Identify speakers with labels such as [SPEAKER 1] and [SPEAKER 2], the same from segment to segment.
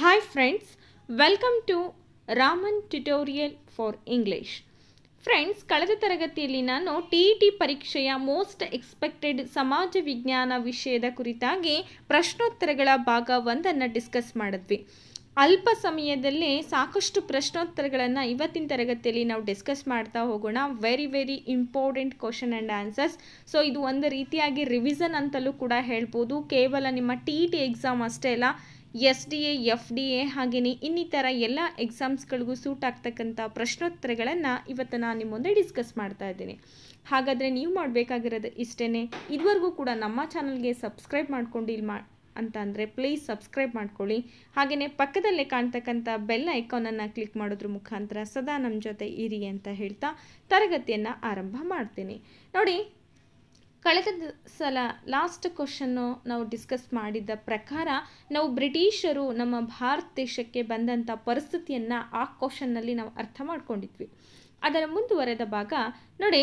[SPEAKER 1] hi friends welcome to Raman tutorial for English friends ಕಳೆದ ತರಗತಿಯಲ್ಲಿ ನಾನು ಟಿ ಇ ಟಿ ಪರೀಕ್ಷೆಯ ಮೋಸ್ಟ್ ಎಕ್ಸ್ಪೆಕ್ಟೆಡ್ ಸಮಾಜ ವಿಜ್ಞಾನ ವಿಷಯದ ಕುರಿತಾಗಿ ಪ್ರಶ್ನೋತ್ತರಗಳ ಭಾಗ ಒಂದನ್ನು ಡಿಸ್ಕಸ್ ಮಾಡಿದ್ವಿ ಅಲ್ಪ ಸಮಯದಲ್ಲೇ ಸಾಕಷ್ಟು ಪ್ರಶ್ನೋತ್ತರಗಳನ್ನು ಇವತ್ತಿನ ತರಗತಿಯಲ್ಲಿ ನಾವು ಡಿಸ್ಕಸ್ ಮಾಡ್ತಾ ಹೋಗೋಣ very very important question and answers so ಇದು ಒಂದು ರೀತಿಯಾಗಿ ರಿವಿಸನ್ ಅಂತಲೂ ಕೂಡ ಹೇಳ್ಬೋದು ಕೇವಲ ನಿಮ್ಮ ಟಿ ಇ ಟಿ ಎಕ್ಸಾಮ್ ಅಷ್ಟೇ ಅಲ್ಲ S D A F D A ಹಾಗೆಯೇ ಇನ್ನಿತರ ಎಲ್ಲ ಎಕ್ಸಾಮ್ಸ್ಗಳಿಗೂ ಸೂಟ್ ಆಗ್ತಕ್ಕಂಥ ಪ್ರಶ್ನೋತ್ತರಗಳನ್ನು ಇವತ್ತು ನಾನು ನಿಮ್ಮ ಮುಂದೆ ಡಿಸ್ಕಸ್ ಮಾಡ್ತಾ ಇದ್ದೀನಿ ಹಾಗಾದರೆ ನೀವು ಮಾಡಬೇಕಾಗಿರೋದು ಇಷ್ಟೇ ಇದುವರೆಗೂ ಕೂಡ ನಮ್ಮ ಚಾನಲ್ಗೆ ಸಬ್ಸ್ಕ್ರೈಬ್ ಮಾಡ್ಕೊಂಡು ಇಲ್ಲಿ ಮಾ ಅಂತ ಅಂದರೆ ಪ್ಲೀಸ್ ಸಬ್ಸ್ಕ್ರೈಬ್ ಮಾಡ್ಕೊಳ್ಳಿ ಹಾಗೆಯೇ ಪಕ್ಕದಲ್ಲೇ ಕಾಣ್ತಕ್ಕಂಥ ಬೆಲ್ ಐಕಾನನ್ನು ಕ್ಲಿಕ್ ಮಾಡೋದ್ರ ಮುಖಾಂತರ ಸದಾ ನಮ್ಮ ಜೊತೆ ಇರಿ ಅಂತ ಹೇಳ್ತಾ ತರಗತಿಯನ್ನು ಆರಂಭ ಮಾಡ್ತೀನಿ ನೋಡಿ ಕಳೆದ ಸಲ ಲಾಸ್ಟ್ ಕ್ವಶನ್ನು ನಾವು ಡಿಸ್ಕಸ್ ಮಾಡಿದ್ದ ಪ್ರಕಾರ ನಾವು ಬ್ರಿಟಿಷರು ನಮ್ಮ ಭಾರತ ದೇಶಕ್ಕೆ ಬಂದಂಥ ಪರಿಸ್ಥಿತಿಯನ್ನು ಆ ಕ್ವಶನ್ನಲ್ಲಿ ನಾವು ಅರ್ಥ ಮಾಡ್ಕೊಂಡಿದ್ವಿ ಅದರ ಮುಂದುವರೆದ ಭಾಗ ನೋಡಿ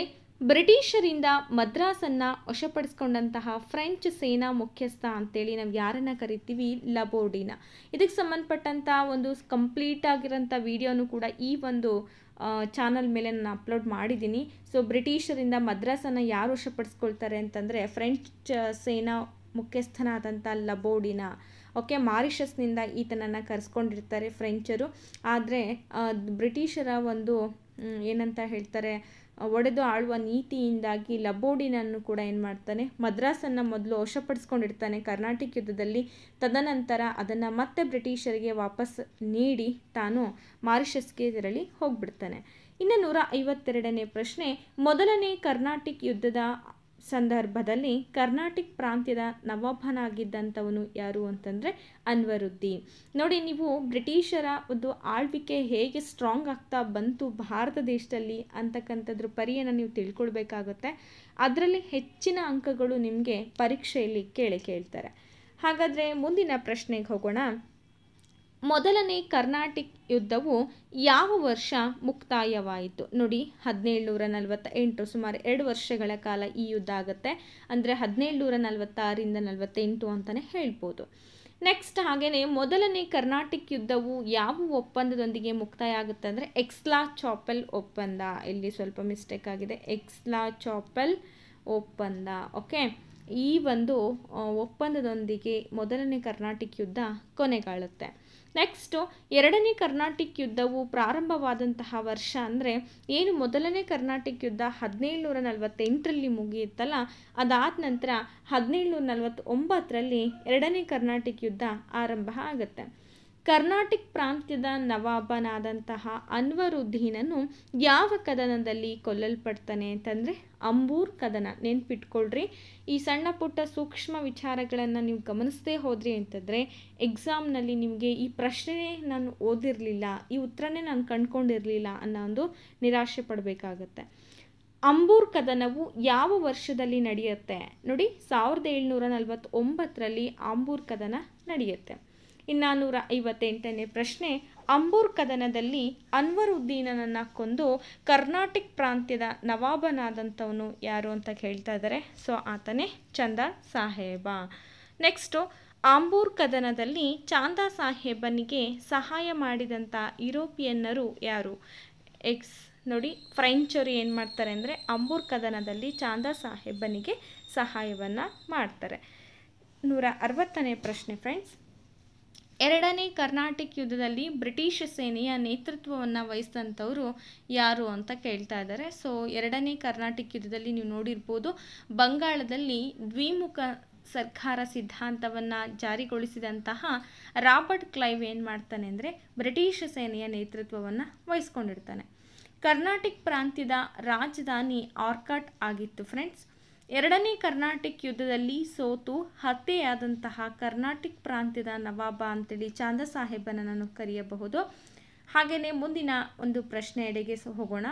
[SPEAKER 1] ಬ್ರಿಟಿಷರಿಂದ ಮದ್ರಾಸನ್ನು ವಶಪಡಿಸ್ಕೊಂಡಂತಹ ಫ್ರೆಂಚ್ ಸೇನಾ ಮುಖ್ಯಸ್ಥ ಅಂತೇಳಿ ನಾವು ಯಾರನ್ನ ಕರಿತೀವಿ ಲಬೋರ್ಡಿನ ಇದಕ್ಕೆ ಸಂಬಂಧಪಟ್ಟಂಥ ಒಂದು ಕಂಪ್ಲೀಟ್ ಆಗಿರೋಂಥ ವಿಡಿಯೋನು ಕೂಡ ಈ ಒಂದು ಚಾನಲ್ ಮೇಲೆ ನಾನು ಅಪ್ಲೋಡ್ ಮಾಡಿದ್ದೀನಿ ಸೊ ಬ್ರಿಟಿಷರಿಂದ ಮದ್ರಾಸನ್ನು ಯಾರು ವಶಪಡಿಸ್ಕೊಳ್ತಾರೆ ಅಂತಂದರೆ ಫ್ರೆಂಚ್ ಸೇನಾ ಮುಖ್ಯಸ್ಥನಾದಂಥ ಲಬೋಡಿನ ಓಕೆ ಮಾರಿಷಸ್ನಿಂದ ಈತನನ್ನು ಕರೆಸ್ಕೊಂಡಿರ್ತಾರೆ ಫ್ರೆಂಚರು ಆದರೆ ಬ್ರಿಟಿಷರ ಒಂದು ಏನಂತ ಹೇಳ್ತಾರೆ ಒಡೆದು ಆಳುವ ನೀತಿಯಿಂದಾಗಿ ಲಬೋಡಿನನ್ನು ಕೂಡ ಏನು ಮಾಡ್ತಾನೆ ಮದ್ರಾಸನ್ನು ಮೊದಲು ವಶಪಡಿಸ್ಕೊಂಡಿರ್ತಾನೆ ಕರ್ನಾಟಕ ಯುದ್ಧದಲ್ಲಿ ತದನಂತರ ಅದನ್ನು ಮತ್ತೆ ಬ್ರಿಟಿಷರಿಗೆ ವಾಪಸ್ ನೀಡಿ ತಾನು ಮಾರಿಷಸ್ಗೆ ತೆರಳಿ ಹೋಗ್ಬಿಡ್ತಾನೆ ಇನ್ನು ನೂರ ಐವತ್ತೆರಡನೇ ಪ್ರಶ್ನೆ ಮೊದಲನೇ ಕರ್ನಾಟಿಕ್ ಯುದ್ಧದ ಸಂದರ್ಭದಲ್ಲಿ ಕರ್ನಾಟಕ ಪ್ರಾಂತ್ಯದ ನವಾಬನಾಗಿದ್ದಂಥವನು ಯಾರು ಅಂತಂದರೆ ಅನ್ವರುದ್ದೀನ್ ನೋಡಿ ನೀವು ಬ್ರಿಟಿಷರ ಒಂದು ಆಳ್ವಿಕೆ ಹೇಗೆ ಸ್ಟ್ರಾಂಗ್ ಆಗ್ತಾ ಬಂತು ಭಾರತ ದೇಶದಲ್ಲಿ ಅಂತಕ್ಕಂಥದ್ರ ಪರಿಯನ್ನು ನೀವು ತಿಳ್ಕೊಳ್ಬೇಕಾಗುತ್ತೆ ಅದರಲ್ಲಿ ಹೆಚ್ಚಿನ ಅಂಕಗಳು ನಿಮಗೆ ಪರೀಕ್ಷೆಯಲ್ಲಿ ಕೇಳಿ ಕೇಳ್ತಾರೆ ಹಾಗಾದರೆ ಮುಂದಿನ ಪ್ರಶ್ನೆಗೆ ಹೋಗೋಣ ಮೊದಲನೇ ಕರ್ನಾಟಿಕ್ ಯುದ್ಧವು ಯಾವ ವರ್ಷ ಮುಕ್ತಾಯವಾಯಿತು ನೋಡಿ ನೂರ ನಲವತ್ತ ಎಂಟು ಸುಮಾರು ಎರಡು ವರ್ಷಗಳ ಕಾಲ ಈ ಯುದ್ಧ ಆಗುತ್ತೆ ಅಂದರೆ ನೂರ ನಲವತ್ತಾರರಿಂದ ನಲವತ್ತೆಂಟು ಅಂತಲೇ ಹೇಳ್ಬೋದು ನೆಕ್ಸ್ಟ್ ಹಾಗೆಯೇ ಮೊದಲನೇ ಕರ್ನಾಟಿಕ್ ಯುದ್ಧವು ಯಾವ ಒಪ್ಪಂದದೊಂದಿಗೆ ಮುಕ್ತಾಯ ಆಗುತ್ತೆ ಅಂದರೆ ಎಕ್ಸ್ಲಾ ಚಾಪೆಲ್ ಒಪ್ಪಂದ ಇಲ್ಲಿ ಸ್ವಲ್ಪ ಮಿಸ್ಟೇಕ್ ಆಗಿದೆ ಎಕ್ಸ್ಲಾ ಚಾಪಲ್ ಒಪ್ಪಂದ ಓಕೆ ಈ ಒಂದು ಒಪ್ಪಂದದೊಂದಿಗೆ ಮೊದಲನೇ ಕರ್ನಾಟಿಕ್ ಯುದ್ಧ ಕೊನೆಗಾಳುತ್ತೆ ನೆಕ್ಸ್ಟು ಎರಡನೇ ಕರ್ನಾಟಿಕ್ ಯುದ್ಧವು ಪ್ರಾರಂಭವಾದಂತಹ ವರ್ಷ ಅಂದರೆ ಏನು ಮೊದಲನೇ ಕರ್ನಾಟಿಕ್ ಯುದ್ಧ ನೂರ ನಲವತ್ತೆಂಟರಲ್ಲಿ ಮುಗಿಯುತ್ತಲ್ಲ ಅದಾದ ನಂತರ ಹದಿನೇಳುನೂರ ನಲವತ್ತೊಂಬತ್ತರಲ್ಲಿ ಎರಡನೇ ಕರ್ನಾಟಿಕ್ ಯುದ್ಧ ಆರಂಭ ಆಗುತ್ತೆ ಕರ್ನಾಟಕ ಪ್ರಾಂತ್ಯದ ನವಾಬನಾದಂತಹ ಅನ್ವರುದ್ದೀನನು ಯಾವ ಕದನದಲ್ಲಿ ಕೊಲ್ಲಲ್ಪಡ್ತಾನೆ ಅಂತಂದರೆ ಅಂಬೂರ್ ಕದನ ನೆನ್ಪಿಟ್ಕೊಳ್ರಿ ಈ ಸಣ್ಣ ಪುಟ್ಟ ಸೂಕ್ಷ್ಮ ವಿಚಾರಗಳನ್ನು ನೀವು ಗಮನಿಸದೇ ಹೋದ್ರಿ ಅಂತಂದರೆ ಎಕ್ಸಾಮ್ನಲ್ಲಿ ನಿಮಗೆ ಈ ಪ್ರಶ್ನೆನೇ ನಾನು ಓದಿರಲಿಲ್ಲ ಈ ಉತ್ತರನೇ ನಾನು ಕಂಡ್ಕೊಂಡಿರಲಿಲ್ಲ ಅನ್ನೋ ಒಂದು ನಿರಾಶೆ ಪಡಬೇಕಾಗತ್ತೆ ಅಂಬೂರ್ ಕದನವು ಯಾವ ವರ್ಷದಲ್ಲಿ ನಡೆಯುತ್ತೆ ನೋಡಿ ಸಾವಿರದ ಏಳ್ನೂರ ನಲ್ವತ್ತೊಂಬತ್ತರಲ್ಲಿ ಅಂಬೂರ್ ಕದನ ನಡೆಯುತ್ತೆ ಇನ್ನೂರ ಐವತ್ತೆಂಟನೇ ಪ್ರಶ್ನೆ ಅಂಬೂರ್ ಕದನದಲ್ಲಿ ಅನ್ವರುದ್ದೀನನನ್ನು ಕೊಂದು ಕರ್ನಾಟಿಕ್ ಪ್ರಾಂತ್ಯದ ನವಾಬನಾದಂಥವನು ಯಾರು ಅಂತ ಕೇಳ್ತಾ ಇದ್ದಾರೆ ಸೊ ಆತನೇ ಚಂದ ಸಾಹೇಬ ನೆಕ್ಸ್ಟು ಆಂಬೂರ್ ಕದನದಲ್ಲಿ ಚಾಂದ ಸಾಹೇಬನಿಗೆ ಸಹಾಯ ಮಾಡಿದಂಥ ಯುರೋಪಿಯನ್ನರು ಯಾರು ಎಕ್ಸ್ ನೋಡಿ ಫ್ರೆಂಚರು ಏನು ಮಾಡ್ತಾರೆ ಅಂದರೆ ಅಂಬೂರ್ ಕದನದಲ್ಲಿ ಚಾಂದ ಸಾಹೇಬನಿಗೆ ಸಹಾಯವನ್ನು ಮಾಡ್ತಾರೆ ನೂರ ಅರವತ್ತನೇ ಪ್ರಶ್ನೆ ಫ್ರೆಂಡ್ಸ್ ಎರಡನೇ ಕರ್ನಾಟಕ ಯುದ್ಧದಲ್ಲಿ ಬ್ರಿಟಿಷ್ ಸೇನೆಯ ನೇತೃತ್ವವನ್ನು ವಹಿಸಿದಂಥವ್ರು ಯಾರು ಅಂತ ಕೇಳ್ತಾ ಇದ್ದಾರೆ ಸೊ ಎರಡನೇ ಕರ್ನಾಟಕ ಯುದ್ಧದಲ್ಲಿ ನೀವು ನೋಡಿರ್ಬೋದು ಬಂಗಾಳದಲ್ಲಿ ದ್ವಿಮುಖ ಸರ್ಕಾರ ಸಿದ್ಧಾಂತವನ್ನು ಜಾರಿಗೊಳಿಸಿದಂತಹ ರಾಬರ್ಟ್ ಕ್ಲೈವ್ ಏನು ಮಾಡ್ತಾನೆ ಅಂದರೆ ಬ್ರಿಟಿಷ್ ಸೇನೆಯ ನೇತೃತ್ವವನ್ನು ವಹಿಸ್ಕೊಂಡಿರ್ತಾನೆ ಕರ್ನಾಟಕ ಪ್ರಾಂತ್ಯದ ರಾಜಧಾನಿ ಆರ್ಕಾಟ್ ಆಗಿತ್ತು ಫ್ರೆಂಡ್ಸ್ ಎರಡನೇ ಕರ್ನಾಟಿಕ್ ಯುದ್ಧದಲ್ಲಿ ಸೋತು ಹತ್ಯೆಯಾದಂತಹ ಕರ್ನಾಟಿಕ್ ಪ್ರಾಂತ್ಯದ ನವಾಬ ಅಂತೇಳಿ ಚಾಂದ ಸಾಹೇಬನನ್ನು ಕರೆಯಬಹುದು ಹಾಗೆಯೇ ಮುಂದಿನ ಒಂದು ಪ್ರಶ್ನೆಯೆಡೆಗೆ ಹೋಗೋಣ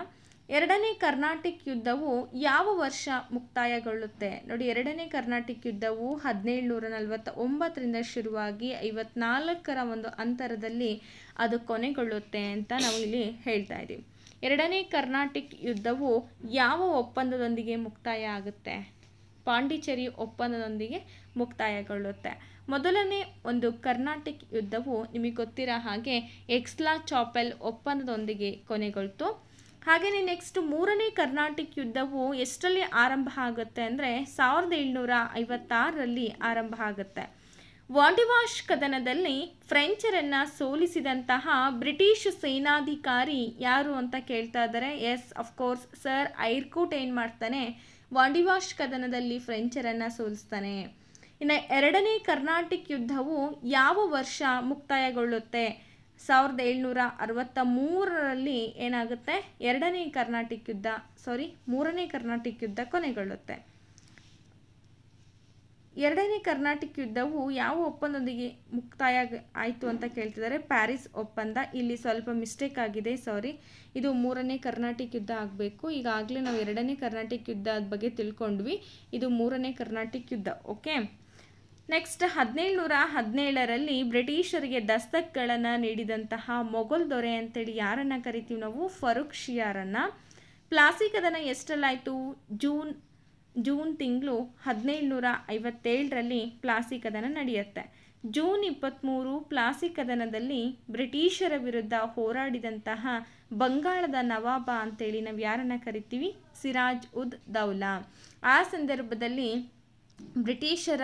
[SPEAKER 1] ಎರಡನೇ ಕರ್ನಾಟಿಕ್ ಯುದ್ಧವು ಯಾವ ವರ್ಷ ಮುಕ್ತಾಯಗೊಳ್ಳುತ್ತೆ ನೋಡಿ ಎರಡನೇ ಕರ್ನಾಟಿಕ್ ಯುದ್ಧವು ಹದಿನೇಳುನೂರ ನಲವತ್ತ ಒಂಬತ್ತರಿಂದ ಶುರುವಾಗಿ ಐವತ್ನಾಲ್ಕರ ಒಂದು ಅಂತರದಲ್ಲಿ ಅದು ಕೊನೆಗೊಳ್ಳುತ್ತೆ ಅಂತ ನಾವು ಇಲ್ಲಿ ಹೇಳ್ತಾ ಇದ್ದೀವಿ ಎರಡನೇ ಕರ್ನಾಟಿಕ್ ಯುದ್ಧವು ಯಾವ ಒಪ್ಪಂದದೊಂದಿಗೆ ಮುಕ್ತಾಯ ಆಗುತ್ತೆ ಪಾಂಡಿಚೇರಿ ಒಪ್ಪಂದದೊಂದಿಗೆ ಮುಕ್ತಾಯಗೊಳ್ಳುತ್ತೆ ಮೊದಲನೇ ಒಂದು ಕರ್ನಾಟಿಕ್ ಯುದ್ಧವು ನಿಮಗೆ ಗೊತ್ತಿರೋ ಹಾಗೆ ಎಕ್ಸ್ಲಾ ಚಾಪೆಲ್ ಒಪ್ಪಂದದೊಂದಿಗೆ ಕೊನೆಗೊಳ್ತು ಹಾಗೆಯೇ ನೆಕ್ಸ್ಟ್ ಮೂರನೇ ಕರ್ನಾಟಿಕ್ ಯುದ್ಧವು ಎಷ್ಟರಲ್ಲಿ ಆರಂಭ ಆಗುತ್ತೆ ಅಂದರೆ ಸಾವಿರದ ಏಳ್ನೂರ ಐವತ್ತಾರರಲ್ಲಿ ಆರಂಭ ಆಗುತ್ತೆ ವಾಡಿವಾಶ್ ಕದನದಲ್ಲಿ ಫ್ರೆಂಚರನ್ನು ಸೋಲಿಸಿದಂತಹ ಬ್ರಿಟಿಷ್ ಸೇನಾಧಿಕಾರಿ ಯಾರು ಅಂತ ಕೇಳ್ತಾ ಇದ್ದಾರೆ ಎಸ್ ಅಫ್ಕೋರ್ಸ್ ಸರ್ ಐರ್ಕೂಟ್ ಏನು ಮಾಡ್ತಾನೆ ವಾಡಿವಾಶ್ ಕದನದಲ್ಲಿ ಫ್ರೆಂಚರನ್ನು ಸೋಲಿಸ್ತಾನೆ ಇನ್ನು ಎರಡನೇ ಕರ್ನಾಟಿಕ್ ಯುದ್ಧವು ಯಾವ ವರ್ಷ ಮುಕ್ತಾಯಗೊಳ್ಳುತ್ತೆ ಸಾವಿರದ ಏಳ್ನೂರ ಅರವತ್ತ ಮೂರರಲ್ಲಿ ಏನಾಗುತ್ತೆ ಎರಡನೇ ಕರ್ನಾಟಿಕ್ ಯುದ್ಧ ಸಾರಿ ಮೂರನೇ ಕರ್ನಾಟಿಕ್ ಯುದ್ಧ ಕೊನೆಗೊಳ್ಳುತ್ತೆ ಎರಡನೇ ಕರ್ನಾಟಕ ಯುದ್ಧವು ಯಾವ ಒಪ್ಪಂದೊಂದಿಗೆ ಮುಕ್ತಾಯ ಆಯಿತು ಅಂತ ಕೇಳ್ತಿದ್ದಾರೆ ಪ್ಯಾರಿಸ್ ಒಪ್ಪಂದ ಇಲ್ಲಿ ಸ್ವಲ್ಪ ಮಿಸ್ಟೇಕ್ ಆಗಿದೆ ಸಾರಿ ಇದು ಮೂರನೇ ಕರ್ನಾಟಕ ಯುದ್ಧ ಆಗಬೇಕು ಈಗಾಗಲೇ ನಾವು ಎರಡನೇ ಕರ್ನಾಟಕ ಯುದ್ಧದ ಬಗ್ಗೆ ತಿಳ್ಕೊಂಡ್ವಿ ಇದು ಮೂರನೇ ಕರ್ನಾಟಕ ಯುದ್ಧ ಓಕೆ ನೆಕ್ಸ್ಟ್ ಹದಿನೇಳು ನೂರ ಹದಿನೇಳರಲ್ಲಿ ಬ್ರಿಟಿಷರಿಗೆ ದಸ್ತಕ್ಗಳನ್ನು ನೀಡಿದಂತಹ ಮೊಘಲ್ ದೊರೆ ಅಂತೇಳಿ ಯಾರನ್ನು ಕರಿತೀವಿ ನಾವು ಫರೂಕ್ ಶಿಯಾರನ್ನು ಪ್ಲಾಸಿಕ್ ಅದನ್ನು ಎಷ್ಟಲ್ಲಾಯಿತು ಜೂನ್ ಜೂನ್ ತಿಂಗಳು ನೂರ ಐವತ್ತೇಳರಲ್ಲಿ ಪ್ಲಾಸಿ ಕದನ ನಡೆಯುತ್ತೆ ಜೂನ್ ಇಪ್ಪತ್ತ್ಮೂರು ಪ್ಲಾಸಿ ಕದನದಲ್ಲಿ ಬ್ರಿಟಿಷರ ವಿರುದ್ಧ ಹೋರಾಡಿದಂತಹ ಬಂಗಾಳದ ನವಾಬ ಅಂತೇಳಿ ನಾವು ಯಾರನ್ನು ಕರಿತೀವಿ ಸಿರಾಜ್ ಉದ್ ದೌಲಾ ಆ ಸಂದರ್ಭದಲ್ಲಿ ಬ್ರಿಟಿಷರ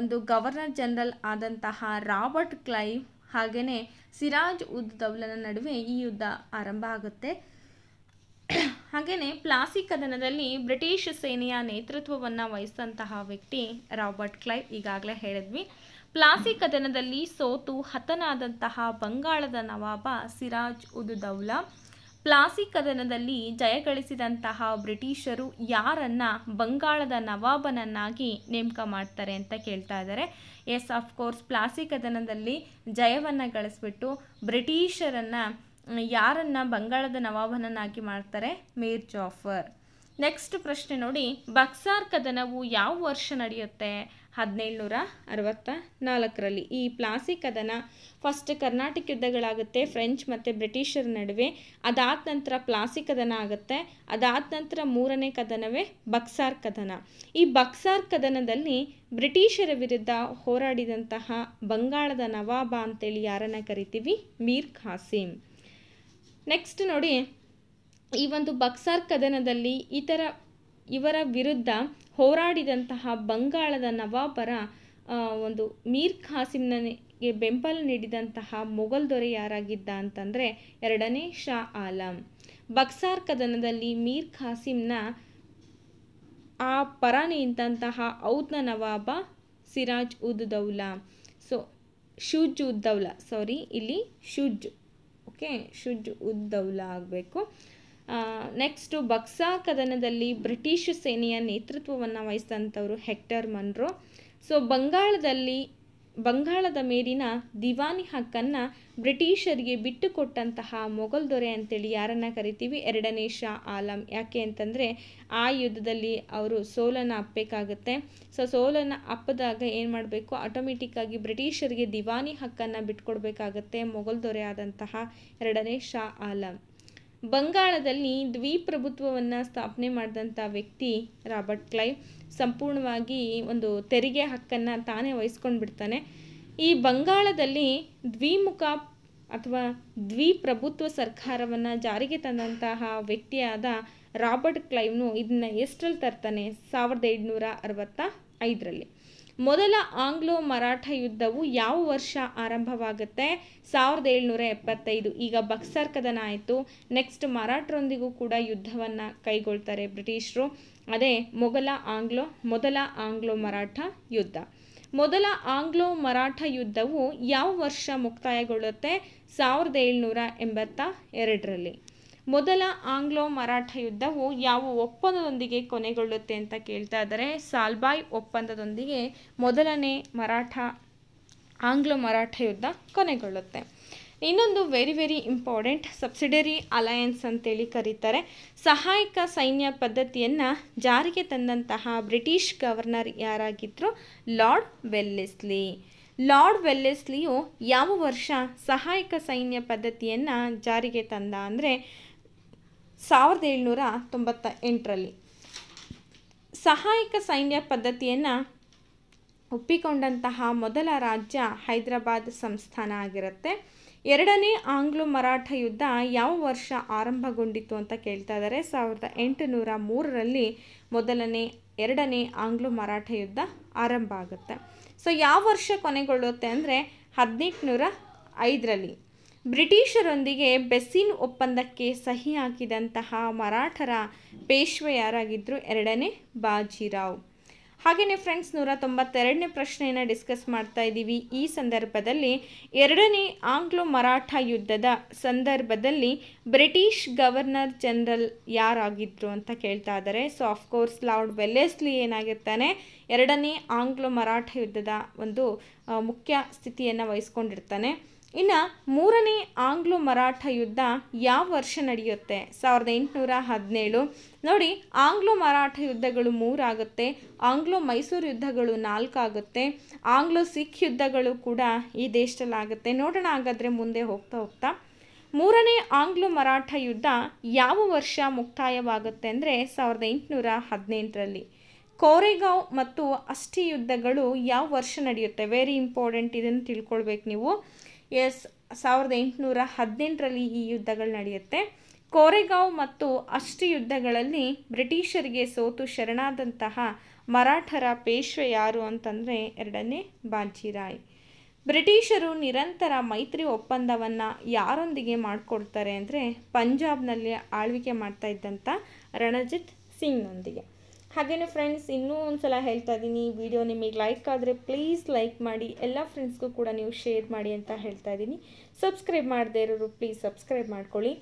[SPEAKER 1] ಒಂದು ಗವರ್ನರ್ ಜನರಲ್ ಆದಂತಹ ರಾಬರ್ಟ್ ಕ್ಲೈವ್ ಹಾಗೆಯೇ ಸಿರಾಜ್ ಉದ್ ದೌಲನ ನಡುವೆ ಈ ಯುದ್ಧ ಆರಂಭ ಆಗುತ್ತೆ ಹಾಗೆಯೇ ಪ್ಲಾಸಿ ಕದನದಲ್ಲಿ ಬ್ರಿಟಿಷ್ ಸೇನೆಯ ನೇತೃತ್ವವನ್ನು ವಹಿಸಿದಂತಹ ವ್ಯಕ್ತಿ ರಾಬರ್ಟ್ ಕ್ಲೈವ್ ಈಗಾಗಲೇ ಹೇಳಿದ್ವಿ ಪ್ಲಾಸಿ ಕದನದಲ್ಲಿ ಸೋತು ಹತನಾದಂತಹ ಬಂಗಾಳದ ನವಾಬ ಸಿರಾಜ್ ದೌಲ ಪ್ಲಾಸಿ ಕದನದಲ್ಲಿ ಜಯಗಳಿಸಿದಂತಹ ಬ್ರಿಟಿಷರು ಯಾರನ್ನ ಬಂಗಾಳದ ನವಾಬನನ್ನಾಗಿ ನೇಮಕ ಮಾಡ್ತಾರೆ ಅಂತ ಕೇಳ್ತಾ ಇದ್ದಾರೆ ಎಸ್ ಆಫ್ ಕೋರ್ಸ್ ಪ್ಲಾಸಿ ಕದನದಲ್ಲಿ ಜಯವನ್ನು ಗಳಿಸ್ಬಿಟ್ಟು ಬ್ರಿಟಿಷರನ್ನು ಯಾರನ್ನು ಬಂಗಾಳದ ನವಾಬನನ್ನಾಗಿ ಮಾಡ್ತಾರೆ ಮೀರ್ ಜಾಫರ್ ನೆಕ್ಸ್ಟ್ ಪ್ರಶ್ನೆ ನೋಡಿ ಬಕ್ಸಾರ್ ಕದನವು ಯಾವ ವರ್ಷ ನಡೆಯುತ್ತೆ ಹದಿನೇಳ್ನೂರ ಅರವತ್ತ ನಾಲ್ಕರಲ್ಲಿ ಈ ಪ್ಲಾಸಿ ಕದನ ಫಸ್ಟ್ ಕರ್ನಾಟಕ ಯುದ್ಧಗಳಾಗುತ್ತೆ ಫ್ರೆಂಚ್ ಮತ್ತು ಬ್ರಿಟಿಷರ ನಡುವೆ ಅದಾದ ನಂತರ ಪ್ಲಾಸಿ ಕದನ ಆಗುತ್ತೆ ಅದಾದ ನಂತರ ಮೂರನೇ ಕದನವೇ ಬಕ್ಸಾರ್ ಕದನ ಈ ಬಕ್ಸಾರ್ ಕದನದಲ್ಲಿ ಬ್ರಿಟಿಷರ ವಿರುದ್ಧ ಹೋರಾಡಿದಂತಹ ಬಂಗಾಳದ ನವಾಬ ಅಂತೇಳಿ ಯಾರನ್ನು ಕರಿತೀವಿ ಮೀರ್ ಖಾಸಿಂ ನೆಕ್ಸ್ಟ್ ನೋಡಿ ಈ ಒಂದು ಬಕ್ಸಾರ್ ಕದನದಲ್ಲಿ ಇತರ ಇವರ ವಿರುದ್ಧ ಹೋರಾಡಿದಂತಹ ಬಂಗಾಳದ ನವಾಬರ ಒಂದು ಮೀರ್ ಖಾಸಿಮ್ನಿಗೆ ಬೆಂಬಲ ನೀಡಿದಂತಹ ಮೊಘಲ್ ದೊರೆ ಯಾರಾಗಿದ್ದ ಅಂತಂದರೆ ಎರಡನೇ ಶಾ ಆಲಂ ಬಕ್ಸಾರ್ ಕದನದಲ್ಲಿ ಮೀರ್ ಖಾಸಿಂನ ಆ ಪರ ನಿಂತಹ ಔದ್ನ ನವಾಬ ಸಿರಾಜ್ ಉದ್ ದೌಲಾ ಸೊ ಶುಜ್ ಉದ್ದೌಲಾ ಸಾರಿ ಇಲ್ಲಿ ಶುಜ್ ಮಾಡೋಕ್ಕೆ ಶುಜ್ ಉದ್ದೌಲ ಆಗಬೇಕು ನೆಕ್ಸ್ಟು ಬಕ್ಸಾ ಕದನದಲ್ಲಿ ಬ್ರಿಟಿಷ್ ಸೇನೆಯ ನೇತೃತ್ವವನ್ನು ವಹಿಸಿದಂಥವರು ಹೆಕ್ಟರ್ ಮನ್ರೋ ಸೊ ಬಂಗಾಳದಲ್ಲಿ ಬಂಗಾಳದ ಮೇಲಿನ ದಿವಾನಿ ಹಕ್ಕನ್ನು ಬ್ರಿಟಿಷರಿಗೆ ಬಿಟ್ಟುಕೊಟ್ಟಂತಹ ಮೊಘಲ್ ದೊರೆ ಅಂತೇಳಿ ಯಾರನ್ನು ಕರಿತೀವಿ ಎರಡನೇ ಶಾ ಆಲಂ ಯಾಕೆ ಅಂತಂದರೆ ಆ ಯುದ್ಧದಲ್ಲಿ ಅವರು ಸೋಲನ್ನು ಅಪ್ಪಬೇಕಾಗುತ್ತೆ ಸೊ ಸೋಲನ್ನು ಅಪ್ಪದಾಗ ಏನು ಮಾಡಬೇಕು ಆಟೋಮೆಟಿಕ್ಕಾಗಿ ಬ್ರಿಟಿಷರಿಗೆ ದಿವಾನಿ ಹಕ್ಕನ್ನು ಬಿಟ್ಕೊಡ್ಬೇಕಾಗತ್ತೆ ಮೊಘಲ್ ದೊರೆ ಆದಂತಹ ಎರಡನೇ ಶಾ ಆಲಂ ಬಂಗಾಳದಲ್ಲಿ ದ್ವಿಪ್ರಭುತ್ವವನ್ನು ಸ್ಥಾಪನೆ ಮಾಡಿದಂಥ ವ್ಯಕ್ತಿ ರಾಬರ್ಟ್ ಕ್ಲೈವ್ ಸಂಪೂರ್ಣವಾಗಿ ಒಂದು ತೆರಿಗೆ ಹಕ್ಕನ್ನು ತಾನೇ ವಹಿಸ್ಕೊಂಡು ಬಿಡ್ತಾನೆ ಈ ಬಂಗಾಳದಲ್ಲಿ ದ್ವಿಮುಖ ಅಥವಾ ದ್ವಿಪ್ರಭುತ್ವ ಸರ್ಕಾರವನ್ನು ಜಾರಿಗೆ ತಂದಂತಹ ವ್ಯಕ್ತಿಯಾದ ರಾಬರ್ಟ್ ಕ್ಲೈವ್ನು ಇದನ್ನು ಎಷ್ಟರಲ್ಲಿ ತರ್ತಾನೆ ಸಾವಿರದ ಏಳ್ನೂರ ಅರವತ್ತ ಐದರಲ್ಲಿ ಮೊದಲ ಆಂಗ್ಲೋ ಮರಾಠ ಯುದ್ಧವು ಯಾವ ವರ್ಷ ಆರಂಭವಾಗುತ್ತೆ ಸಾವಿರದ ಏಳ್ನೂರ ಎಪ್ಪತ್ತೈದು ಈಗ ಬಕ್ಸರ್ ಕದನ ಆಯಿತು ನೆಕ್ಸ್ಟ್ ಮರಾಠರೊಂದಿಗೂ ಕೂಡ ಯುದ್ಧವನ್ನು ಕೈಗೊಳ್ತಾರೆ ಬ್ರಿಟಿಷರು ಅದೇ ಮೊಘಲ ಆಂಗ್ಲೋ ಮೊದಲ ಆಂಗ್ಲೋ ಮರಾಠ ಯುದ್ಧ ಮೊದಲ ಆಂಗ್ಲೋ ಮರಾಠ ಯುದ್ಧವು ಯಾವ ವರ್ಷ ಮುಕ್ತಾಯಗೊಳ್ಳುತ್ತೆ ಸಾವಿರದ ಏಳ್ನೂರ ಎಂಬತ್ತ ಎರಡರಲ್ಲಿ ಮೊದಲ ಆಂಗ್ಲೋ ಮರಾಠ ಯುದ್ಧವು ಯಾವ ಒಪ್ಪಂದದೊಂದಿಗೆ ಕೊನೆಗೊಳ್ಳುತ್ತೆ ಅಂತ ಕೇಳ್ತಾ ಇದ್ದಾರೆ ಸಾಲ್ಬಾಯ್ ಒಪ್ಪಂದದೊಂದಿಗೆ ಮೊದಲನೇ ಮರಾಠ ಆಂಗ್ಲೋ ಮರಾಠ ಯುದ್ಧ ಕೊನೆಗೊಳ್ಳುತ್ತೆ ಇನ್ನೊಂದು very very important subsidiary alliance ಅಂತೇಳಿ ಕರೀತಾರೆ ಸಹಾಯಕ ಸೈನ್ಯ ಪದ್ಧತಿಯನ್ನು ಜಾರಿಗೆ ತಂದಂತಹ ಬ್ರಿಟಿಷ್ ಗವರ್ನರ್ ಯಾರಾಗಿದ್ದರು ಲಾರ್ಡ್ ವೆಲ್ಲೆಸ್ಲಿ ಲಾರ್ಡ್ ವೆಲ್ಲೆಸ್ಲಿಯು ಯಾವ ವರ್ಷ ಸಹಾಯಕ ಸೈನ್ಯ ಪದ್ಧತಿಯನ್ನು ಜಾರಿಗೆ ತಂದ ಅಂದರೆ ಸಾವಿರದ ಏಳ್ನೂರ ತೊಂಬತ್ತ ಎಂಟರಲ್ಲಿ ಸಹಾಯಕ ಸೈನ್ಯ ಪದ್ಧತಿಯನ್ನು ಒಪ್ಪಿಕೊಂಡಂತಹ ಮೊದಲ ರಾಜ್ಯ ಹೈದರಾಬಾದ್ ಸಂಸ್ಥಾನ ಆಗಿರುತ್ತೆ ಎರಡನೇ ಆಂಗ್ಲೋ ಮರಾಠ ಯುದ್ಧ ಯಾವ ವರ್ಷ ಆರಂಭಗೊಂಡಿತ್ತು ಅಂತ ಕೇಳ್ತಾ ಇದ್ದಾರೆ ಸಾವಿರದ ಎಂಟುನೂರ ಮೂರರಲ್ಲಿ ಮೊದಲನೇ ಎರಡನೇ ಆಂಗ್ಲೋ ಮರಾಠ ಯುದ್ಧ ಆರಂಭ ಆಗುತ್ತೆ ಸೊ ಯಾವ ವರ್ಷ ಕೊನೆಗೊಳ್ಳುತ್ತೆ ಅಂದರೆ ಹದಿನೆಂಟುನೂರ ಐದರಲ್ಲಿ ಬ್ರಿಟಿಷರೊಂದಿಗೆ ಬೆಸ್ಸಿನ್ ಒಪ್ಪಂದಕ್ಕೆ ಸಹಿ ಹಾಕಿದಂತಹ ಮರಾಠರ ಪೇಶ್ವೆ ಯಾರಾಗಿದ್ದರು ಎರಡನೇ ಬಾಜಿರಾವ್ ಹಾಗೆಯೇ ಫ್ರೆಂಡ್ಸ್ ನೂರ ತೊಂಬತ್ತೆರಡನೇ ಪ್ರಶ್ನೆಯನ್ನು ಡಿಸ್ಕಸ್ ಮಾಡ್ತಾ ಇದ್ದೀವಿ ಈ ಸಂದರ್ಭದಲ್ಲಿ ಎರಡನೇ ಆಂಗ್ಲೋ ಮರಾಠ ಯುದ್ಧದ ಸಂದರ್ಭದಲ್ಲಿ ಬ್ರಿಟಿಷ್ ಗವರ್ನರ್ ಜನರಲ್ ಯಾರಾಗಿದ್ರು ಅಂತ ಕೇಳ್ತಾ ಇದ್ದಾರೆ ಸೊ ಆಫ್ಕೋರ್ಸ್ ಲಾರ್ಡ್ ವೆಲ್ಲೆಸ್ಲಿ ಏನಾಗಿರ್ತಾನೆ ಎರಡನೇ ಆಂಗ್ಲೋ ಮರಾಠ ಯುದ್ಧದ ಒಂದು ಮುಖ್ಯ ಸ್ಥಿತಿಯನ್ನು ವಹಿಸ್ಕೊಂಡಿರ್ತಾನೆ ಇನ್ನು ಮೂರನೇ ಆಂಗ್ಲೋ ಮರಾಠ ಯುದ್ಧ ಯಾವ ವರ್ಷ ನಡೆಯುತ್ತೆ ಸಾವಿರದ ಎಂಟುನೂರ ಹದಿನೇಳು ನೋಡಿ ಆಂಗ್ಲೋ ಮರಾಠ ಯುದ್ಧಗಳು ಮೂರಾಗುತ್ತೆ ಆಂಗ್ಲೋ ಮೈಸೂರು ಯುದ್ಧಗಳು ನಾಲ್ಕಾಗುತ್ತೆ ಆಂಗ್ಲೋ ಸಿಖ್ ಯುದ್ಧಗಳು ಕೂಡ ಈ ದೇಶದಲ್ಲಾಗುತ್ತೆ ನೋಡೋಣ ಹಾಗಾದರೆ ಮುಂದೆ ಹೋಗ್ತಾ ಹೋಗ್ತಾ ಮೂರನೇ ಆಂಗ್ಲೋ ಮರಾಠ ಯುದ್ಧ ಯಾವ ವರ್ಷ ಮುಕ್ತಾಯವಾಗುತ್ತೆ ಅಂದರೆ ಸಾವಿರದ ಎಂಟುನೂರ ಹದಿನೆಂಟರಲ್ಲಿ ಕೋರೆಗಾವ್ ಮತ್ತು ಅಷ್ಟಿ ಯುದ್ಧಗಳು ಯಾವ ವರ್ಷ ನಡೆಯುತ್ತೆ ವೆರಿ ಇಂಪಾರ್ಟೆಂಟ್ ಇದನ್ನು ತಿಳ್ಕೊಳ್ಬೇಕು ನೀವು ಎಸ್ ಸಾವಿರದ ಎಂಟುನೂರ ಹದಿನೆಂಟರಲ್ಲಿ ಈ ಯುದ್ಧಗಳು ನಡೆಯುತ್ತೆ ಕೋರೆಗಾಂವ್ ಮತ್ತು ಅಷ್ಟು ಯುದ್ಧಗಳಲ್ಲಿ ಬ್ರಿಟಿಷರಿಗೆ ಸೋತು ಶರಣಾದಂತಹ ಮರಾಠರ ಪೇಶ್ವೆ ಯಾರು ಅಂತಂದರೆ ಎರಡನೇ ಬಾಜಿರಾಯ್ ಬ್ರಿಟಿಷರು ನಿರಂತರ ಮೈತ್ರಿ ಒಪ್ಪಂದವನ್ನು ಯಾರೊಂದಿಗೆ ಮಾಡಿಕೊಡ್ತಾರೆ ಅಂದರೆ ಪಂಜಾಬ್ನಲ್ಲಿ ಆಳ್ವಿಕೆ ಮಾಡ್ತಾ ಇದ್ದಂಥ ರಣಜಿತ್ ಸಿಂಗ್ನೊಂದಿಗೆ ಹಾಗೇನೇ ಫ್ರೆಂಡ್ಸ್ ಇನ್ನೂ ಒಂದು ಸಲ ಹೇಳ್ತಾ ಇದ್ದೀನಿ ವಿಡಿಯೋ ನಿಮಗೆ ಲೈಕ್ ಆದರೆ ಪ್ಲೀಸ್ ಲೈಕ್ ಮಾಡಿ ಎಲ್ಲ ಫ್ರೆಂಡ್ಸ್ಗೂ ಕೂಡ ನೀವು ಶೇರ್ ಮಾಡಿ ಅಂತ ಹೇಳ್ತಾ ಇದ್ದೀನಿ ಸಬ್ಸ್ಕ್ರೈಬ್ ಮಾಡದೇ ಇರೋರು ಪ್ಲೀಸ್ ಸಬ್ಸ್ಕ್ರೈಬ್ ಮಾಡ್ಕೊಳ್ಳಿ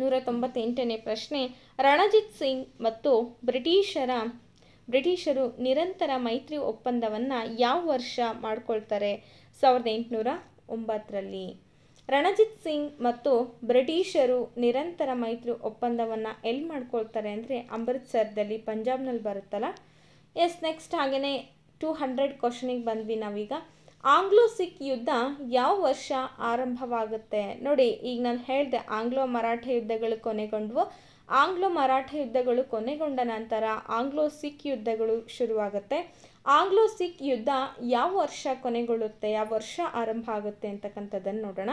[SPEAKER 1] ನೂರ ತೊಂಬತ್ತೆಂಟನೇ ಪ್ರಶ್ನೆ ರಣಜಿತ್ ಸಿಂಗ್ ಮತ್ತು ಬ್ರಿಟಿಷರ ಬ್ರಿಟಿಷರು ನಿರಂತರ ಮೈತ್ರಿ ಒಪ್ಪಂದವನ್ನು ಯಾವ ವರ್ಷ ಮಾಡ್ಕೊಳ್ತಾರೆ ಸಾವಿರದ ಎಂಟುನೂರ ಒಂಬತ್ತರಲ್ಲಿ ರಣಜಿತ್ ಸಿಂಗ್ ಮತ್ತು ಬ್ರಿಟಿಷರು ನಿರಂತರ ಮೈತ್ರಿ ಒಪ್ಪಂದವನ್ನು ಎಲ್ಲಿ ಮಾಡ್ಕೊಳ್ತಾರೆ ಅಂದರೆ ಅಮೃತ್ಸರ್ದಲ್ಲಿ ಪಂಜಾಬ್ನಲ್ಲಿ ಬರುತ್ತಲ್ಲ ಎಸ್ ನೆಕ್ಸ್ಟ್ ಹಾಗೆಯೇ ಟೂ ಹಂಡ್ರೆಡ್ ಕ್ವಶನಿಗೆ ಬಂದ್ವಿ ನಾವೀಗ ಆಂಗ್ಲೋ ಸಿಖ್ ಯುದ್ಧ ಯಾವ ವರ್ಷ ಆರಂಭವಾಗುತ್ತೆ ನೋಡಿ ಈಗ ನಾನು ಹೇಳಿದೆ ಆಂಗ್ಲೋ ಮರಾಠ ಯುದ್ಧಗಳು ಕೊನೆಗೊಂಡವು ಆಂಗ್ಲೋ ಮರಾಠ ಯುದ್ಧಗಳು ಕೊನೆಗೊಂಡ ನಂತರ ಆಂಗ್ಲೋ ಸಿಖ್ ಯುದ್ಧಗಳು ಶುರುವಾಗುತ್ತೆ ಆಂಗ್ಲೋ ಸಿಖ್ ಯುದ್ಧ ಯಾವ ವರ್ಷ ಕೊನೆಗೊಳ್ಳುತ್ತೆ ಯಾವ ವರ್ಷ ಆರಂಭ ಆಗುತ್ತೆ ಅಂತಕ್ಕಂಥದ್ದನ್ನು ನೋಡೋಣ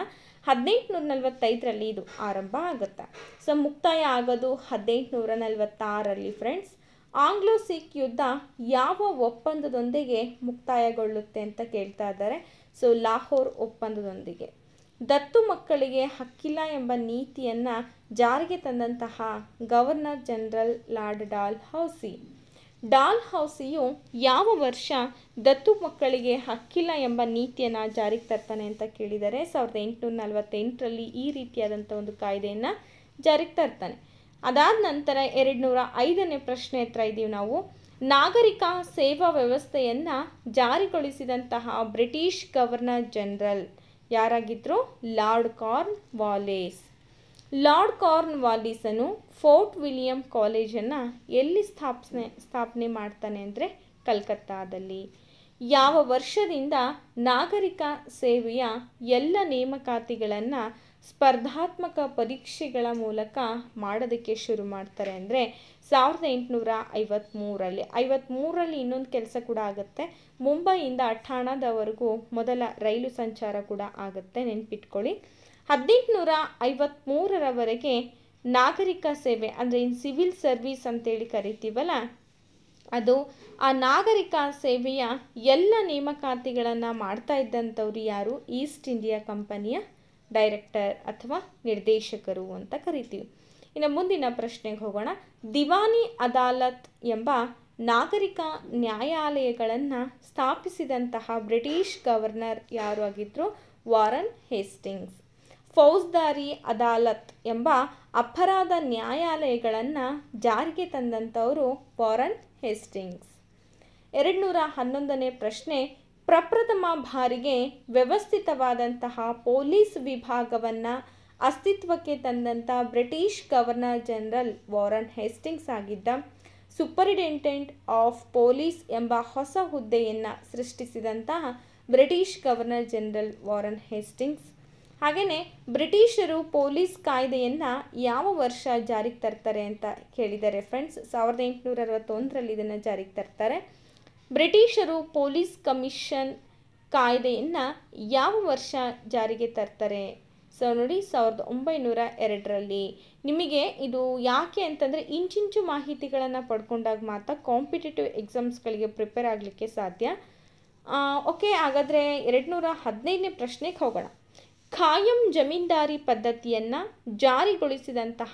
[SPEAKER 1] ಹದಿನೆಂಟುನೂರ ನಲವತ್ತೈದರಲ್ಲಿ ಇದು ಆರಂಭ ಆಗುತ್ತೆ ಸೊ ಮುಕ್ತಾಯ ಆಗೋದು ಹದಿನೆಂಟುನೂರ ನಲವತ್ತಾರರಲ್ಲಿ ಫ್ರೆಂಡ್ಸ್ ಆಂಗ್ಲೋ ಸಿಖ್ ಯುದ್ಧ ಯಾವ ಒಪ್ಪಂದದೊಂದಿಗೆ ಮುಕ್ತಾಯಗೊಳ್ಳುತ್ತೆ ಅಂತ ಕೇಳ್ತಾ ಇದ್ದಾರೆ ಸೊ ಲಾಹೋರ್ ಒಪ್ಪಂದದೊಂದಿಗೆ ದತ್ತು ಮಕ್ಕಳಿಗೆ ಹಕ್ಕಿಲ್ಲ ಎಂಬ ನೀತಿಯನ್ನು ಜಾರಿಗೆ ತಂದಂತಹ governor general lord Dalhousie ಡಾಲ್ ಹೌಸಿಯು ಯಾವ ವರ್ಷ ದತ್ತು ಮಕ್ಕಳಿಗೆ ಹಕ್ಕಿಲ್ಲ ಎಂಬ ನೀತಿಯನ್ನು ಜಾರಿಗೆ ತರ್ತಾನೆ ಅಂತ ಕೇಳಿದರೆ ಸಾವಿರದ ಎಂಟುನೂರ ನಲವತ್ತೆಂಟರಲ್ಲಿ ಈ ರೀತಿಯಾದಂಥ ಒಂದು ಕಾಯ್ದೆಯನ್ನು ಜಾರಿಗೆ ತರ್ತಾನೆ ಅದಾದ ನಂತರ ಎರಡು ನೂರ ಐದನೇ ಪ್ರಶ್ನೆ ಹತ್ರ ಇದ್ದೀವಿ ನಾವು ನಾಗರಿಕ ಸೇವಾ ವ್ಯವಸ್ಥೆಯನ್ನು ಜಾರಿಗೊಳಿಸಿದಂತಹ ಬ್ರಿಟಿಷ್ ಗವರ್ನರ್ ಜನರಲ್ ಯಾರಾಗಿದ್ದರು ಲಾರ್ಡ್ ಕಾರ್ನ್ ವಾಲೇಸ್ ಲಾರ್ಡ್ ಕಾರ್ನ್ ವಾಲಿಸನು ಫೋರ್ಟ್ ವಿಲಿಯಂ ಕಾಲೇಜನ್ನು ಎಲ್ಲಿ ಸ್ಥಾಪನೆ ಸ್ಥಾಪನೆ ಮಾಡ್ತಾನೆ ಅಂದರೆ ಕಲ್ಕತ್ತಾದಲ್ಲಿ ಯಾವ ವರ್ಷದಿಂದ ನಾಗರಿಕ ಸೇವೆಯ ಎಲ್ಲ ನೇಮಕಾತಿಗಳನ್ನು ಸ್ಪರ್ಧಾತ್ಮಕ ಪರೀಕ್ಷೆಗಳ ಮೂಲಕ ಮಾಡೋದಕ್ಕೆ ಶುರು ಮಾಡ್ತಾರೆ ಅಂದರೆ ಸಾವಿರದ ಎಂಟುನೂರ ಐವತ್ತ್ಮೂರಲ್ಲಿ ಐವತ್ತ್ಮೂರಲ್ಲಿ ಇನ್ನೊಂದು ಕೆಲಸ ಕೂಡ ಆಗುತ್ತೆ ಮುಂಬೈಯಿಂದ ಅಠಾಣದವರೆಗೂ ಮೊದಲ ರೈಲು ಸಂಚಾರ ಕೂಡ ಆಗುತ್ತೆ ನೆನ್ಪಿಟ್ಕೊಳ್ಳಿ ಹದಿನೆಂಟುನೂರ ಐವತ್ತ್ಮೂರರವರೆಗೆ ನಾಗರಿಕ ಸೇವೆ ಅಂದರೆ ಇನ್ ಸಿವಿಲ್ ಸರ್ವಿಸ್ ಅಂತೇಳಿ ಕರಿತೀವಲ್ಲ ಅದು ಆ ನಾಗರಿಕ ಸೇವೆಯ ಎಲ್ಲ ನೇಮಕಾತಿಗಳನ್ನು ಮಾಡ್ತಾ ಇದ್ದಂಥವ್ರು ಯಾರು ಈಸ್ಟ್ ಇಂಡಿಯಾ ಕಂಪನಿಯ ಡೈರೆಕ್ಟರ್ ಅಥವಾ ನಿರ್ದೇಶಕರು ಅಂತ ಕರಿತೀವಿ ಇನ್ನು ಮುಂದಿನ ಪ್ರಶ್ನೆಗೆ ಹೋಗೋಣ ದಿವಾನಿ ಅದಾಲತ್ ಎಂಬ ನಾಗರಿಕ ನ್ಯಾಯಾಲಯಗಳನ್ನು ಸ್ಥಾಪಿಸಿದಂತಹ ಬ್ರಿಟಿಷ್ ಗವರ್ನರ್ ಯಾರು ಆಗಿದ್ರು ವಾರನ್ ಹೇಸ್ಟಿಂಗ್ಸ್ ಫೌಜ್ದಾರಿ ಅದಾಲತ್ ಎಂಬ ಅಪರಾಧ ನ್ಯಾಯಾಲಯಗಳನ್ನು ಜಾರಿಗೆ ತಂದಂಥವರು ವಾರನ್ ಹೇಸ್ಟಿಂಗ್ಸ್ ಎರಡು ನೂರ ಹನ್ನೊಂದನೇ ಪ್ರಶ್ನೆ ಪ್ರಪ್ರಥಮ ಬಾರಿಗೆ ವ್ಯವಸ್ಥಿತವಾದಂತಹ ಪೊಲೀಸ್ ವಿಭಾಗವನ್ನು ಅಸ್ತಿತ್ವಕ್ಕೆ ತಂದಂಥ British governor general Warren Hastings ಆಗಿದ್ದ ಸೂಪರಿಂಟೆಂಡೆಂಟ್ ಆಫ್ ಪೊಲೀಸ್ ಎಂಬ ಹೊಸ ಹುದ್ದೆಯನ್ನು ಸೃಷ್ಟಿಸಿದಂತಹ British governor general Warren Hastings ಹಾಗೆಯೇ ಬ್ರಿಟಿಷರು ಪೊಲೀಸ್ ಕಾಯ್ದೆಯನ್ನು ಯಾವ ವರ್ಷ ಜಾರಿಗೆ ತರ್ತಾರೆ ಅಂತ ಕೇಳಿದ್ದಾರೆ ಫ್ರೆಂಡ್ಸ್ ಸಾವಿರದ ಎಂಟುನೂರ ಅರವತ್ತೊಂದರಲ್ಲಿ ಇದನ್ನು ಜಾರಿಗೆ ತರ್ತಾರೆ ಬ್ರಿಟಿಷರು ಪೊಲೀಸ್ ಕಮಿಷನ್ ಕಾಯ್ದೆಯನ್ನು ಯಾವ ವರ್ಷ ಜಾರಿಗೆ ತರ್ತಾರೆ ಸೊ ನೋಡಿ ಸಾವಿರದ ಒಂಬೈನೂರ ಎರಡರಲ್ಲಿ ನಿಮಗೆ ಇದು ಯಾಕೆ ಅಂತಂದರೆ ಇಂಚಿಂಚು ಮಾಹಿತಿಗಳನ್ನು ಪಡ್ಕೊಂಡಾಗ ಮಾತ್ರ ಕಾಂಪಿಟೇಟಿವ್ ಎಕ್ಸಾಮ್ಸ್ಗಳಿಗೆ ಪ್ರಿಪೇರ್ ಆಗಲಿಕ್ಕೆ ಸಾಧ್ಯ ಓಕೆ ಹಾಗಾದರೆ ಎರಡು ನೂರ ಹದಿನೈದನೇ ಪ್ರಶ್ನೆಗೆ ಹೋಗೋಣ ಖಾಯಂ ಜಮೀನ್ದಾರಿ ಪದ್ಧತಿಯನ್ನು ಜಾರಿಗೊಳಿಸಿದಂತಹ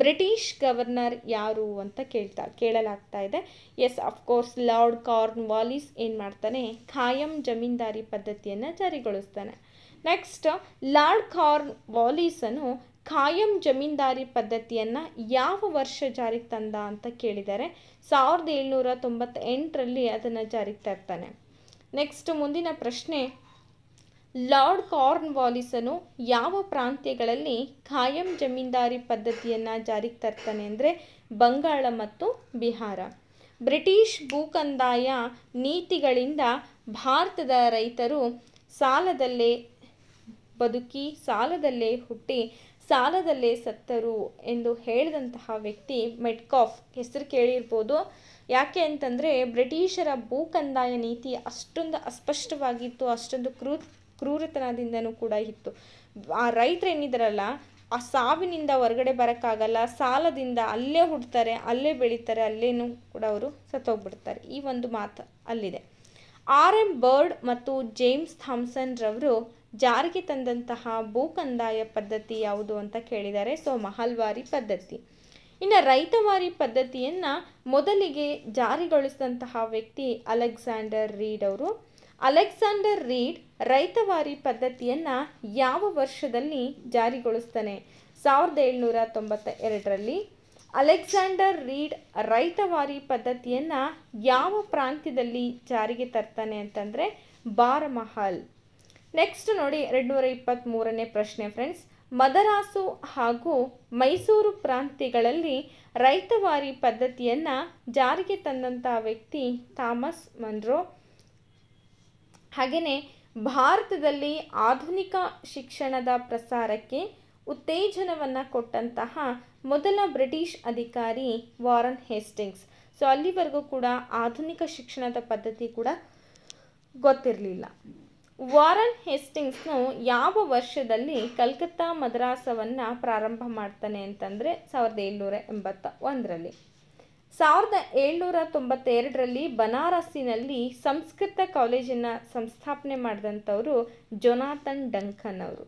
[SPEAKER 1] ಬ್ರಿಟಿಷ್ ಗವರ್ನರ್ ಯಾರು ಅಂತ ಕೇಳ್ತಾ ಕೇಳಲಾಗ್ತಾ ಇದೆ yes of course lord Cornwallis ಏನು ಮಾಡ್ತಾನೆ ಖಾಯಂ ಜಮೀನ್ದಾರಿ ಪದ್ಧತಿಯನ್ನು ಜಾರಿಗೊಳಿಸ್ತಾನೆ ನೆಕ್ಸ್ಟ್ ಲಾರ್ಡ್ ಕಾರ್ನ್ ವಾಲೀಸನ್ನು ಖಾಯಂ ಜಮೀನ್ದಾರಿ ಪದ್ಧತಿಯನ್ನು ಯಾವ ವರ್ಷ ಜಾರಿಗೆ ತಂದ ಅಂತ ಕೇಳಿದ್ದಾರೆ ಸಾವಿರದ ಏಳ್ನೂರ ತೊಂಬತ್ತೆಂಟರಲ್ಲಿ ಅದನ್ನು ಜಾರಿಗೆ ತರ್ತಾನೆ ನೆಕ್ಸ್ಟ್ ಮುಂದಿನ ಪ್ರಶ್ನೆ ಲಾರ್ಡ್ ಕಾರ್ನ್ ವಾಲಿಸನು ಯಾವ ಪ್ರಾಂತ್ಯಗಳಲ್ಲಿ ಖಾಯಂ ಜಮೀನ್ದಾರಿ ಪದ್ಧತಿಯನ್ನು ಜಾರಿಗೆ ತರ್ತಾನೆ ಅಂದರೆ ಬಂಗಾಳ ಮತ್ತು ಬಿಹಾರ ಬ್ರಿಟಿಷ್ ಭೂಕಂದಾಯ ನೀತಿಗಳಿಂದ ಭಾರತದ ರೈತರು ಸಾಲದಲ್ಲೇ ಬದುಕಿ ಸಾಲದಲ್ಲೇ ಹುಟ್ಟಿ ಸಾಲದಲ್ಲೇ ಸತ್ತರು ಎಂದು ಹೇಳಿದಂತಹ ವ್ಯಕ್ತಿ ಮೆಟ್ಕಾಫ್ ಹೆಸರು ಕೇಳಿರ್ಬೋದು ಯಾಕೆ ಅಂತಂದರೆ ಬ್ರಿಟಿಷರ ಭೂಕಂದಾಯ ನೀತಿ ಅಷ್ಟೊಂದು ಅಸ್ಪಷ್ಟವಾಗಿತ್ತು ಅಷ್ಟೊಂದು ಕ್ರೂ ಕ್ರೂರತನದಿಂದನೂ ಕೂಡ ಇತ್ತು ಆ ರೈತರು ಏನಿದ್ರಲ್ಲ ಆ ಸಾವಿನಿಂದ ಹೊರಗಡೆ ಬರೋಕ್ಕಾಗಲ್ಲ ಸಾಲದಿಂದ ಅಲ್ಲೇ ಹುಡ್ತಾರೆ ಅಲ್ಲೇ ಬೆಳೀತಾರೆ ಅಲ್ಲೇನು ಕೂಡ ಅವರು ಸತ್ತೋಗ್ಬಿಡ್ತಾರೆ ಈ ಒಂದು ಮಾತು ಅಲ್ಲಿದೆ ಆರ್ ಎಂ ಬರ್ಡ್ ಮತ್ತು ಜೇಮ್ಸ್ ಥಾಮ್ಸನ್ ರವರು ಜಾರಿಗೆ ತಂದಂತಹ ಭೂಕಂದಾಯ ಪದ್ಧತಿ ಯಾವುದು ಅಂತ ಕೇಳಿದ್ದಾರೆ ಸೊ ಮಹಲ್ವಾರಿ ಪದ್ಧತಿ ಇನ್ನು ರೈತವಾರಿ ಪದ್ಧತಿಯನ್ನು ಮೊದಲಿಗೆ ಜಾರಿಗೊಳಿಸಿದಂತಹ ವ್ಯಕ್ತಿ ಅಲೆಕ್ಸಾಂಡರ್ ರೀಡ್ ಅವರು ಅಲೆಕ್ಸಾಂಡರ್ ರೀಡ್ ರೈತವಾರಿ ಪದ್ಧತಿಯನ್ನು ಯಾವ ವರ್ಷದಲ್ಲಿ ಜಾರಿಗೊಳಿಸ್ತಾನೆ ಸಾವಿರದ ಏಳ್ನೂರ ತೊಂಬತ್ತ ಎರಡರಲ್ಲಿ ಅಲೆಕ್ಸಾಂಡರ್ ರೀಡ್ ರೈತವಾರಿ ಪದ್ಧತಿಯನ್ನು ಯಾವ ಪ್ರಾಂತ್ಯದಲ್ಲಿ ಜಾರಿಗೆ ತರ್ತಾನೆ ಅಂತಂದರೆ ಬಾರಮಹಲ್ ನೆಕ್ಸ್ಟ್ ನೋಡಿ ಎರಡುನೂರ ಇಪ್ಪತ್ತ್ಮೂರನೇ ಪ್ರಶ್ನೆ ಫ್ರೆಂಡ್ಸ್ ಮದರಾಸು ಹಾಗೂ ಮೈಸೂರು ಪ್ರಾಂತ್ಯಗಳಲ್ಲಿ ರೈತವಾರಿ ಪದ್ಧತಿಯನ್ನು ಜಾರಿಗೆ ತಂದಂತಹ ವ್ಯಕ್ತಿ ಥಾಮಸ್ ಮನ್ರೋ ಹಾಗೆಯೇ ಭಾರತದಲ್ಲಿ ಆಧುನಿಕ ಶಿಕ್ಷಣದ ಪ್ರಸಾರಕ್ಕೆ ಉತ್ತೇಜನವನ್ನು ಕೊಟ್ಟಂತಹ ಮೊದಲ ಬ್ರಿಟಿಷ್ ಅಧಿಕಾರಿ ವಾರನ್ ಹೇಸ್ಟಿಂಗ್ಸ್ ಸೊ ಅಲ್ಲಿವರೆಗೂ ಕೂಡ ಆಧುನಿಕ ಶಿಕ್ಷಣದ ಪದ್ಧತಿ ಕೂಡ ಗೊತ್ತಿರಲಿಲ್ಲ ವಾರನ್ ಹೇಸ್ಟಿಂಗ್ಸ್ನು ಯಾವ ವರ್ಷದಲ್ಲಿ ಕಲ್ಕತ್ತಾ ಮದ್ರಾಸವನ್ನು ಪ್ರಾರಂಭ ಮಾಡ್ತಾನೆ ಅಂತಂದರೆ ಸಾವಿರದ ಏಳ್ನೂರ ಎಂಬತ್ತ ಒಂದರಲ್ಲಿ ಸಾವಿರದ ಏಳ್ನೂರ ತೊಂಬತ್ತೆರಡರಲ್ಲಿ ಬನಾರಸ್ಸಿನಲ್ಲಿ ಸಂಸ್ಕೃತ ಕಾಲೇಜನ್ನು ಸಂಸ್ಥಾಪನೆ ಮಾಡಿದಂಥವರು ಜೊನಾಥನ್ ಡಂಕನ್ ಅವರು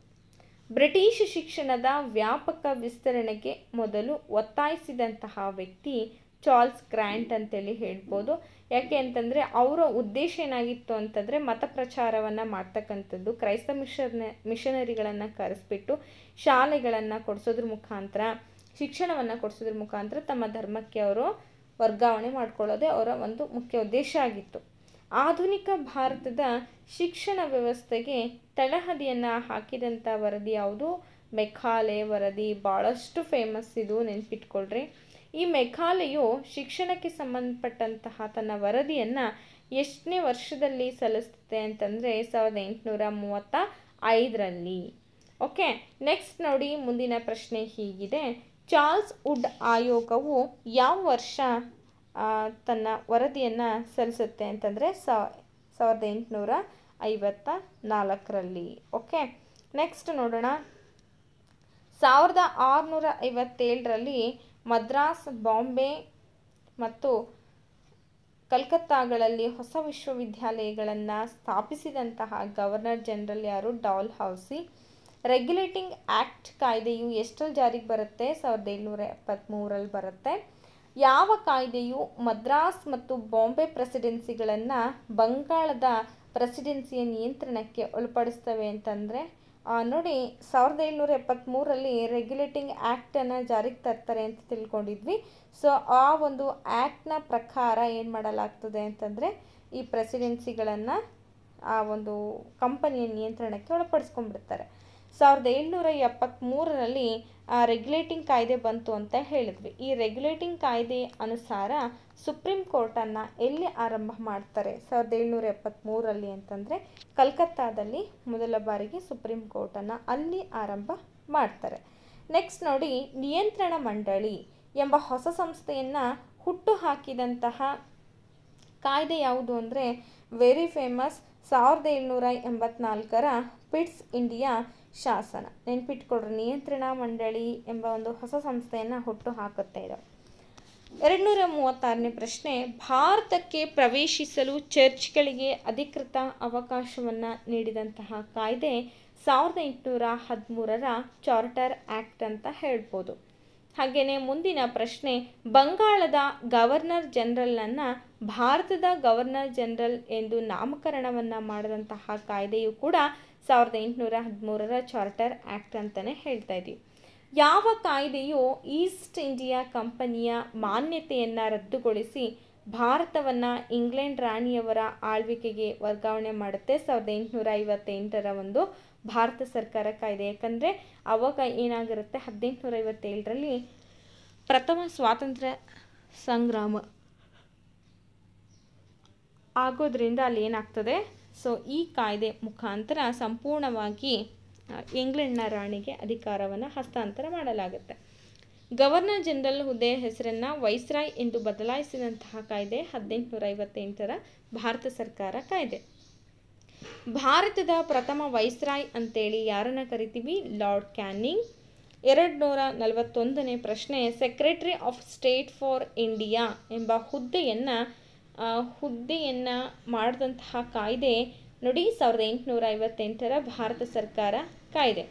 [SPEAKER 1] ಬ್ರಿಟಿಷ್ ಶಿಕ್ಷಣದ ವ್ಯಾಪಕ ವಿಸ್ತರಣೆಗೆ ಮೊದಲು ಒತ್ತಾಯಿಸಿದಂತಹ ವ್ಯಕ್ತಿ ಚಾರ್ಲ್ಸ್ ಗ್ರ್ಯಾಂಟ್ ಅಂತೇಳಿ ಹೇಳ್ಬೋದು ಯಾಕೆ ಅಂತಂದರೆ ಅವರ ಉದ್ದೇಶ ಏನಾಗಿತ್ತು ಅಂತಂದರೆ ಮತ ಪ್ರಚಾರವನ್ನು ಮಾಡ್ತಕ್ಕಂಥದ್ದು ಕ್ರೈಸ್ತ ಮಿಷನ್ ಮಿಷನರಿಗಳನ್ನು ಕರೆಸ್ಬಿಟ್ಟು ಶಾಲೆಗಳನ್ನು ಕೊಡಿಸೋದ್ರ ಮುಖಾಂತರ ಶಿಕ್ಷಣವನ್ನು ಕೊಡಿಸೋದ್ರ ಮುಖಾಂತರ ತಮ್ಮ ಧರ್ಮಕ್ಕೆ ಅವರು ವರ್ಗಾವಣೆ ಮಾಡಿಕೊಳ್ಳೋದೇ ಅವರ ಒಂದು ಮುಖ್ಯ ಉದ್ದೇಶ ಆಗಿತ್ತು ಆಧುನಿಕ ಭಾರತದ ಶಿಕ್ಷಣ ವ್ಯವಸ್ಥೆಗೆ ತಳಹದಿಯನ್ನು ಹಾಕಿದಂಥ ವರದಿ ಯಾವುದು ಮೆಕಾಲೆ ವರದಿ ಭಾಳಷ್ಟು ಫೇಮಸ್ ಇದು ನೆನ್ಪಿಟ್ಕೊಳ್ರಿ ಈ ಮೆಖಾಲೆಯು ಶಿಕ್ಷಣಕ್ಕೆ ಸಂಬಂಧಪಟ್ಟಂತಹ ತನ್ನ ವರದಿಯನ್ನು ಎಷ್ಟನೇ ವರ್ಷದಲ್ಲಿ ಸಲ್ಲಿಸುತ್ತೆ ಅಂತಂದರೆ ಸಾವಿರದ ಎಂಟುನೂರ ಮೂವತ್ತ ಐದರಲ್ಲಿ ಓಕೆ ನೆಕ್ಸ್ಟ್ ನೋಡಿ ಮುಂದಿನ ಪ್ರಶ್ನೆ ಹೀಗಿದೆ ಚಾರ್ಲ್ಸ್ ವುಡ್ ಆಯೋಗವು ಯಾವ ವರ್ಷ ತನ್ನ ವರದಿಯನ್ನು ಸಲ್ಲಿಸುತ್ತೆ ಅಂತಂದರೆ ಸಾವಿರದ ಎಂಟುನೂರ ಐವತ್ತ ನಾಲ್ಕರಲ್ಲಿ ಓಕೆ ನೆಕ್ಸ್ಟ್ ನೋಡೋಣ ಸಾವಿರದ ಆರುನೂರ ಐವತ್ತೇಳರಲ್ಲಿ ಮದ್ರಾಸ್ ಬಾಂಬೆ ಮತ್ತು ಕಲ್ಕತ್ತಾಗಳಲ್ಲಿ ಹೊಸ ವಿಶ್ವವಿದ್ಯಾಲಯಗಳನ್ನು ಸ್ಥಾಪಿಸಿದಂತಹ ಗವರ್ನರ್ ಜನರಲ್ ಯಾರು ಡಾಲ್ ಹೌಸಿ ರೆಗ್ಯುಲೇಟಿಂಗ್ ಆ್ಯಕ್ಟ್ ಕಾಯ್ದೆಯು ಎಷ್ಟರಲ್ಲಿ ಜಾರಿಗೆ ಬರುತ್ತೆ ಸಾವಿರದ ಏಳ್ನೂರ ಎಪ್ಪತ್ತ್ಮೂರಲ್ಲಿ ಬರುತ್ತೆ ಯಾವ ಕಾಯ್ದೆಯು ಮದ್ರಾಸ್ ಮತ್ತು ಬಾಂಬೆ ಪ್ರೆಸಿಡೆನ್ಸಿಗಳನ್ನು ಬಂಗಾಳದ ಪ್ರೆಸಿಡೆನ್ಸಿಯ ನಿಯಂತ್ರಣಕ್ಕೆ ಒಳಪಡಿಸ್ತವೆ ಅಂತಂದರೆ ನೋಡಿ ಸಾವಿರದ ಏಳ್ನೂರ ಎಪ್ಪತ್ತ್ಮೂರಲ್ಲಿ ರೆಗ್ಯುಲೇಟಿಂಗ್ ಆ್ಯಕ್ಟನ್ನು ಜಾರಿಗೆ ತರ್ತಾರೆ ಅಂತ ತಿಳ್ಕೊಂಡಿದ್ವಿ ಸೊ ಆ ಒಂದು ಆ್ಯಕ್ಟ್ನ ಪ್ರಕಾರ ಏನು ಮಾಡಲಾಗ್ತದೆ ಅಂತಂದರೆ ಈ ಪ್ರೆಸಿಡೆನ್ಸಿಗಳನ್ನು ಆ ಒಂದು ಕಂಪನಿಯ ನಿಯಂತ್ರಣಕ್ಕೆ ಒಳಪಡಿಸ್ಕೊಂಡ್ಬಿಡ್ತಾರೆ ಸಾವಿರದ ಏಳ್ನೂರ ಎಪ್ಪತ್ತ್ಮೂರರಲ್ಲಿ ರೆಗ್ಯುಲೇಟಿಂಗ್ ಕಾಯ್ದೆ ಬಂತು ಅಂತ ಹೇಳಿದ್ವಿ ಈ ರೆಗ್ಯುಲೇಟಿಂಗ್ ಕಾಯ್ದೆ ಅನುಸಾರ ಸುಪ್ರೀಂ ಕೋರ್ಟನ್ನು ಎಲ್ಲಿ ಆರಂಭ ಮಾಡ್ತಾರೆ ಸಾವಿರದ ಏಳ್ನೂರ ಎಪ್ಪತ್ತ್ಮೂರಲ್ಲಿ ಅಂತಂದರೆ ಕಲ್ಕತ್ತಾದಲ್ಲಿ ಮೊದಲ ಬಾರಿಗೆ ಸುಪ್ರೀಂ ಕೋರ್ಟನ್ನು ಅಲ್ಲಿ ಆರಂಭ ಮಾಡ್ತಾರೆ ನೆಕ್ಸ್ಟ್ ನೋಡಿ ನಿಯಂತ್ರಣ ಮಂಡಳಿ ಎಂಬ ಹೊಸ ಸಂಸ್ಥೆಯನ್ನು ಹುಟ್ಟು ಹಾಕಿದಂತಹ ಕಾಯ್ದೆ ಯಾವುದು ಅಂದರೆ ವೆರಿ ಫೇಮಸ್ ಸಾವಿರದ ಏಳ್ನೂರ ಎಂಬತ್ನಾಲ್ಕರ ಪಿಟ್ಸ್ ಇಂಡಿಯಾ ಶಾಸನ ನೆನ್ಪಿಟ್ಕೊಳ್ರಿ ನಿಯಂತ್ರಣ ಮಂಡಳಿ ಎಂಬ ಒಂದು ಹೊಸ ಸಂಸ್ಥೆಯನ್ನು ಹುಟ್ಟು ಹಾಕುತ್ತೆ ಇದು ಎರಡುನೂರ ಮೂವತ್ತಾರನೇ ಪ್ರಶ್ನೆ ಭಾರತಕ್ಕೆ ಪ್ರವೇಶಿಸಲು ಚರ್ಚ್ಗಳಿಗೆ ಅಧಿಕೃತ ಅವಕಾಶವನ್ನು ನೀಡಿದಂತಹ ಕಾಯ್ದೆ ಸಾವಿರದ ಎಂಟುನೂರ ಹದಿಮೂರರ ಚಾರ್ಟರ್ ಆ್ಯಕ್ಟ್ ಅಂತ ಹೇಳ್ಬೋದು ಹಾಗೆಯೇ ಮುಂದಿನ ಪ್ರಶ್ನೆ ಬಂಗಾಳದ ಗವರ್ನರ್ ಜನರಲ್ನನ್ನು ಭಾರತದ ಗವರ್ನರ್ ಜನರಲ್ ಎಂದು ನಾಮಕರಣವನ್ನು ಮಾಡಿದಂತಹ ಕಾಯ್ದೆಯು ಕೂಡ ಸಾವಿರದ ಎಂಟುನೂರ ಹದಿಮೂರರ ಚಾರ್ಟರ್ ಆ್ಯಕ್ಟ್ ಅಂತಲೇ ಹೇಳ್ತಾ ಇದ್ದೀವಿ ಯಾವ ಕಾಯ್ದೆಯು ಈಸ್ಟ್ ಇಂಡಿಯಾ ಕಂಪನಿಯ ಮಾನ್ಯತೆಯನ್ನು ರದ್ದುಗೊಳಿಸಿ ಭಾರತವನ್ನು ಇಂಗ್ಲೆಂಡ್ ರಾಣಿಯವರ ಆಳ್ವಿಕೆಗೆ ವರ್ಗಾವಣೆ ಮಾಡುತ್ತೆ ಸಾವಿರದ ಎಂಟುನೂರ ಐವತ್ತೆಂಟರ ಒಂದು ಭಾರತ ಸರ್ಕಾರ ಕಾಯ್ದೆ ಯಾಕಂದರೆ ಅವಾಗ ಏನಾಗಿರುತ್ತೆ ಹದಿನೆಂಟುನೂರ ಐವತ್ತೇಳರಲ್ಲಿ ಪ್ರಥಮ ಸ್ವಾತಂತ್ರ್ಯ ಸಂಗ್ರಾಮ ಆಗೋದ್ರಿಂದ ಅಲ್ಲಿ ಏನಾಗ್ತದೆ ಸೊ ಈ ಕಾಯ್ದೆ ಮುಖಾಂತರ ಸಂಪೂರ್ಣವಾಗಿ ಇಂಗ್ಲೆಂಡ್ನ ರಾಣಿಗೆ ಅಧಿಕಾರವನ್ನು ಹಸ್ತಾಂತರ ಮಾಡಲಾಗುತ್ತೆ ಗವರ್ನರ್ ಜನರಲ್ ಹುದ್ದೆಯ ಹೆಸರನ್ನು ವೈಸ್ರಾಯ್ ಎಂದು ಬದಲಾಯಿಸಿದಂತಹ ಕಾಯ್ದೆ ಹದಿನೆಂಟುನೂರ ಐವತ್ತೆಂಟರ ಭಾರತ ಸರ್ಕಾರ ಕಾಯ್ದೆ ಭಾರತದ ಪ್ರಥಮ ವೈಸ್ರಾಯ್ ಅಂತೇಳಿ ಯಾರನ್ನು ಕರಿತೀವಿ ಲಾರ್ಡ್ ಕ್ಯಾನಿಂಗ್ ಎರಡು ನೂರ ನಲವತ್ತೊಂದನೇ ಪ್ರಶ್ನೆ secretary of state for India ಎಂಬ ಹುದ್ದೆಯನ್ನು ಹುದ್ದೆಯನ್ನು ಮಾಡಿದಂತಹ ಕಾಯ್ದೆ ನೋಡಿ ಸಾವಿರದ ಎಂಟುನೂರ ಐವತ್ತೆಂಟರ ಭಾರತ ಸರ್ಕಾರ ಕಾಯ್ದೆ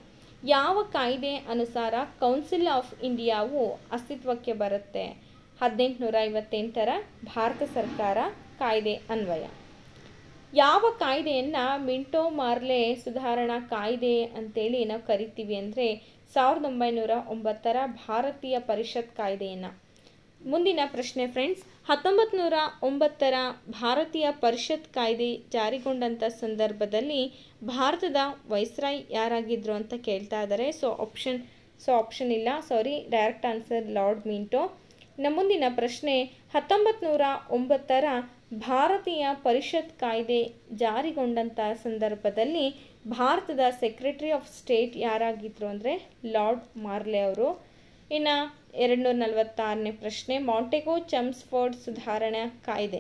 [SPEAKER 1] ಯಾವ ಕಾಯ್ದೆ ಅನುಸಾರ ಕೌನ್ಸಿಲ್ ಆಫ್ ಇಂಡಿಯಾವು ಅಸ್ತಿತ್ವಕ್ಕೆ ಬರುತ್ತೆ ಹದಿನೆಂಟುನೂರ ಐವತ್ತೆಂಟರ ಭಾರತ ಸರ್ಕಾರ ಕಾಯ್ದೆ ಅನ್ವಯ ಯಾವ ಕಾಯ್ದೆಯನ್ನು ಮಿಂಟೋ ಮಾರ್ಲೆ ಸುಧಾರಣಾ ಕಾಯ್ದೆ ಅಂತೇಳಿ ನಾವು ಕರಿತೀವಿ ಅಂದರೆ ಸಾವಿರದ ಒಂಬೈನೂರ ಒಂಬತ್ತರ ಭಾರತೀಯ ಪರಿಷತ್ ಕಾಯ್ದೆಯನ್ನು ಮುಂದಿನ ಪ್ರಶ್ನೆ ಫ್ರೆಂಡ್ಸ್ ಹತ್ತೊಂಬತ್ತು ನೂರ ಒಂಬತ್ತರ ಭಾರತೀಯ ಪರಿಷತ್ ಕಾಯ್ದೆ ಜಾರಿಗೊಂಡಂಥ ಸಂದರ್ಭದಲ್ಲಿ ಭಾರತದ ವೈಸ್ರಾಯ್ ಯಾರಾಗಿದ್ರು ಅಂತ ಕೇಳ್ತಾ ಇದ್ದಾರೆ ಸೊ ಆಪ್ಷನ್ ಸೊ ಆಪ್ಷನ್ ಇಲ್ಲ sorry direct answer lord Minto ನಮ್ಮ ಮುಂದಿನ ಪ್ರಶ್ನೆ ಹತ್ತೊಂಬತ್ತು ನೂರ ಒಂಬತ್ತರ ಭಾರತೀಯ ಪರಿಷತ್ ಕಾಯ್ದೆ ಜಾರಿಗೊಂಡಂಥ ಸಂದರ್ಭದಲ್ಲಿ ಭಾರತದ ಸೆಕ್ರೆಟರಿ ಆಫ್ ಸ್ಟೇಟ್ ಯಾರಾಗಿದ್ರು ಅಂದರೆ ಲಾರ್ಡ್ ಮಾರ್ಲೆ ಅವರು ಇನ್ನು ಎರಡು ನಲವತ್ತಾರನೇ ಪ್ರಶ್ನೆ ಮಾಂಟೆಗೋ ಚಮ್ಸ್ಫೋರ್ಡ್ ಸುಧಾರಣಾ ಕಾಯ್ದೆ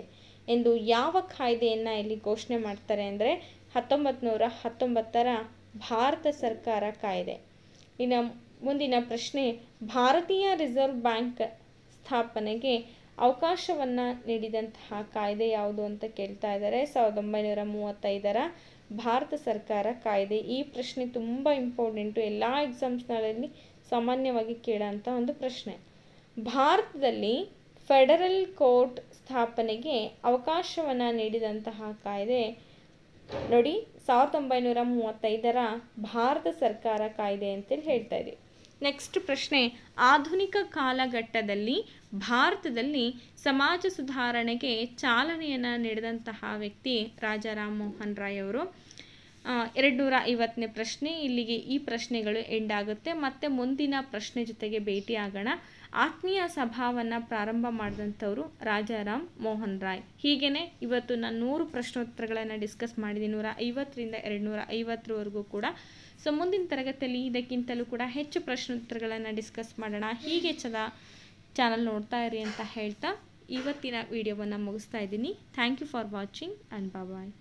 [SPEAKER 1] ಎಂದು ಯಾವ ಕಾಯ್ದೆಯನ್ನು ಇಲ್ಲಿ ಘೋಷಣೆ ಮಾಡ್ತಾರೆ ಅಂದರೆ ಹತ್ತೊಂಬತ್ತು ನೂರ ಹತ್ತೊಂಬತ್ತರ ಭಾರತ ಸರ್ಕಾರ ಕಾಯ್ದೆ ಇನ್ನು ಮುಂದಿನ ಪ್ರಶ್ನೆ ಭಾರತೀಯ ರಿಸರ್ವ್ ಬ್ಯಾಂಕ್ ಸ್ಥಾಪನೆಗೆ ಅವಕಾಶವನ್ನು ನೀಡಿದಂತಹ ಕಾಯ್ದೆ ಯಾವುದು ಅಂತ ಕೇಳ್ತಾ ಇದ್ದಾರೆ ಸಾವಿರದ ಒಂಬೈನೂರ ಮೂವತ್ತೈದರ ಭಾರತ ಸರ್ಕಾರ ಕಾಯ್ದೆ ಈ ಪ್ರಶ್ನೆ ತುಂಬ ಇಂಪಾರ್ಟೆಂಟು ಎಲ್ಲ ಎಕ್ಸಾಮ್ಸ್ಗಳಲ್ಲಿ ಸಾಮಾನ್ಯವಾಗಿ ಕೇಳೋಂಥ ಒಂದು ಪ್ರಶ್ನೆ ಭಾರತದಲ್ಲಿ ಫೆಡರಲ್ ಕೋರ್ಟ್ ಸ್ಥಾಪನೆಗೆ ಅವಕಾಶವನ್ನು ನೀಡಿದಂತಹ ಕಾಯ್ದೆ ನೋಡಿ ಸಾವಿರದ ಒಂಬೈನೂರ ಮೂವತ್ತೈದರ ಭಾರತ ಸರ್ಕಾರ ಕಾಯ್ದೆ ಅಂತೇಳಿ ಹೇಳ್ತಾ ಇದೆ ನೆಕ್ಸ್ಟ್ ಪ್ರಶ್ನೆ ಆಧುನಿಕ ಕಾಲಘಟ್ಟದಲ್ಲಿ ಭಾರತದಲ್ಲಿ ಸಮಾಜ ಸುಧಾರಣೆಗೆ ಚಾಲನೆಯನ್ನು ನೀಡಿದಂತಹ ವ್ಯಕ್ತಿ ರಾಜಾ ರಾಮ್ ಮೋಹನ್ ರಾಯ್ ಅವರು ಎರಡು ನೂರ ಐವತ್ತನೇ ಪ್ರಶ್ನೆ ಇಲ್ಲಿಗೆ ಈ ಪ್ರಶ್ನೆಗಳು ಎಂಡ್ ಆಗುತ್ತೆ ಮತ್ತೆ ಮುಂದಿನ ಪ್ರಶ್ನೆ ಜೊತೆಗೆ ಭೇಟಿ ಆಗೋಣ ಆತ್ಮೀಯ ಸಭಾವನ್ನು ಪ್ರಾರಂಭ ಮಾಡಿದಂಥವ್ರು ರಾಜಾರಾಮ್ ಮೋಹನ್ ರಾಯ್ ಹೀಗೇ ಇವತ್ತು ನಾನು ನೂರು ಪ್ರಶ್ನೋತ್ತರಗಳನ್ನು ಡಿಸ್ಕಸ್ ಮಾಡಿದ್ದೀನಿ ನೂರ ಐವತ್ತರಿಂದ ಎರಡು ನೂರ ಐವತ್ತರವರೆಗೂ ಕೂಡ ಸೊ ಮುಂದಿನ ತರಗತಿಯಲ್ಲಿ ಇದಕ್ಕಿಂತಲೂ ಕೂಡ ಹೆಚ್ಚು ಪ್ರಶ್ನೋತ್ತರಗಳನ್ನು ಡಿಸ್ಕಸ್ ಮಾಡೋಣ ಹೀಗೆ ಚದ ಚಾನಲ್ ನೋಡ್ತಾ ಇರಿ ಅಂತ ಹೇಳ್ತಾ ಇವತ್ತಿನ ವಿಡಿಯೋವನ್ನು ಮುಗಿಸ್ತಾ ಇದ್ದೀನಿ thank you for watching and bye